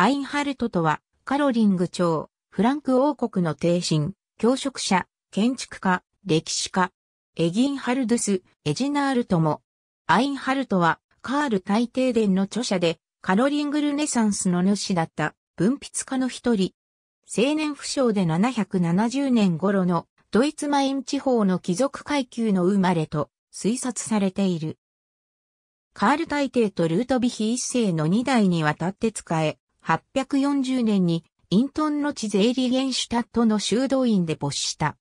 アインハルトとは、カロリング朝、フランク王国の帝神、教職者、建築家、歴史家、エギンハルドゥス、エジナールトも。アインハルトは、カール大帝伝の著者で、カロリングルネサンスの主だった文筆家の一人。青年不詳で770年頃のドイツマイン地方の貴族階級の生まれと推察されている。カール大帝とルートヴヒ一世の二代にわたって使え、8 4 0年にイントンの地ゼーリゲンシュタットの修道院で没した。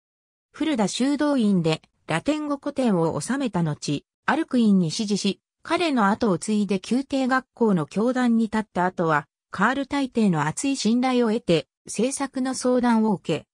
古田修道院でラテン語古典を収めた後、アルクインに指示し、彼の後を継いで宮廷学校の教団に立った後は、カール大帝の厚い信頼を得て、政策の相談を受け、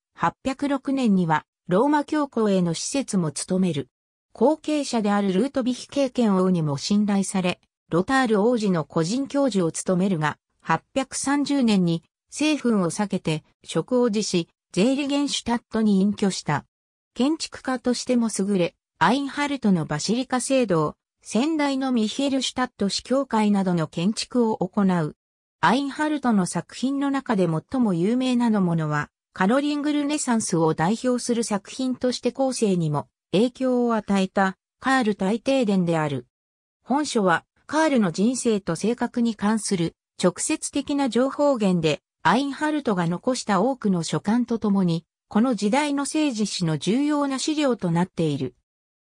806年にはローマ教皇への施設も務める。後継者であるルートヴィヒ経験王にも信頼され、ロタール王子の個人教授を務めるが、8 3 0年に政府を避けて職を辞し、ゼーリゲンシュタットに隠居した。建築家としても優れ、アインハルトのバシリカ聖堂、先代のミヒエルシュタット市教会などの建築を行う。アインハルトの作品の中で最も有名なのものは、カロリングルネサンスを代表する作品として後世にも影響を与えたカール大帝伝である。本書はカールの人生と性格に関する直接的な情報源で、アインハルトが残した多くの書簡とともに、この時代の政治史の重要な資料となっている。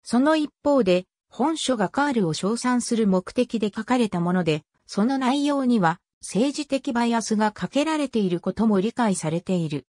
その一方で、本書がカールを称賛する目的で書かれたもので、その内容には政治的バイアスがかけられていることも理解されている。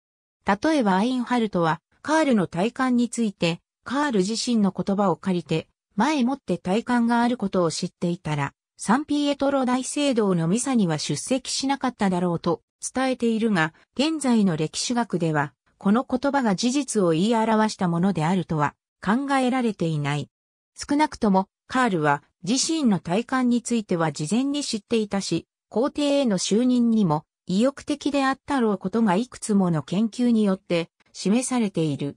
例えばアインハルトは、カールの体感について、カール自身の言葉を借りて、前もって体感があることを知っていたら、サンピエトロ大聖堂のミサには出席しなかっただろうと伝えているが、現在の歴史学では、この言葉が事実を言い表したものであるとは考えられていない。少なくとも、カールは自身の体感については事前に知っていたし、皇帝への就任にも意欲的であったろうことがいくつもの研究によって示されている。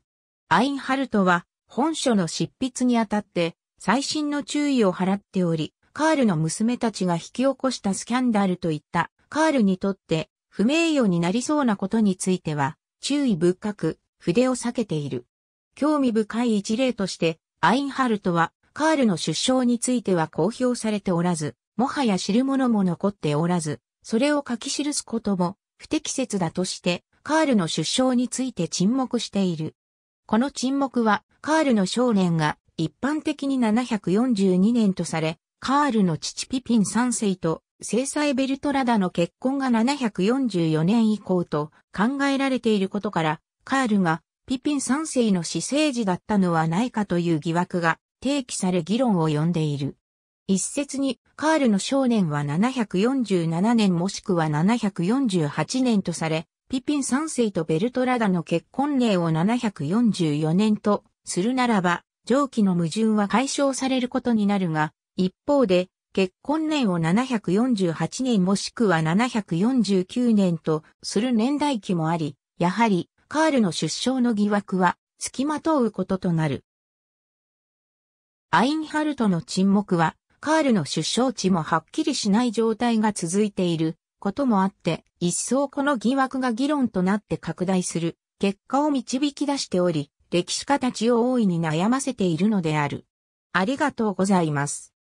アインハルトは本書の執筆にあたって最新の注意を払っており、カールの娘たちが引き起こしたスキャンダルといったカールにとって不名誉になりそうなことについては注意深く筆を避けている。興味深い一例としてアインハルトはカールの出生については公表されておらず、もはや知るものも残っておらず、それを書き記すことも不適切だとしてカールの出生について沈黙している。この沈黙はカールの少年が一般的に742年とされ、カールの父ピピン3世と正妻ベルトラダの結婚が744年以降と考えられていることから、カールがピピン3世の私生児だったのはないかという疑惑が提起され議論を呼んでいる。一説に、カールの少年は747年もしくは748年とされ、ピピン3世とベルトラダの結婚例を744年とするならば、上記の矛盾は解消されることになるが、一方で、結婚年を748年もしくは749年とする年代記もあり、やはりカールの出生の疑惑は付きまとうこととなる。アインハルトの沈黙は、カールの出生地もはっきりしない状態が続いていることもあって、一層この疑惑が議論となって拡大する結果を導き出しており、歴史家たちを大いに悩ませているのである。ありがとうございます。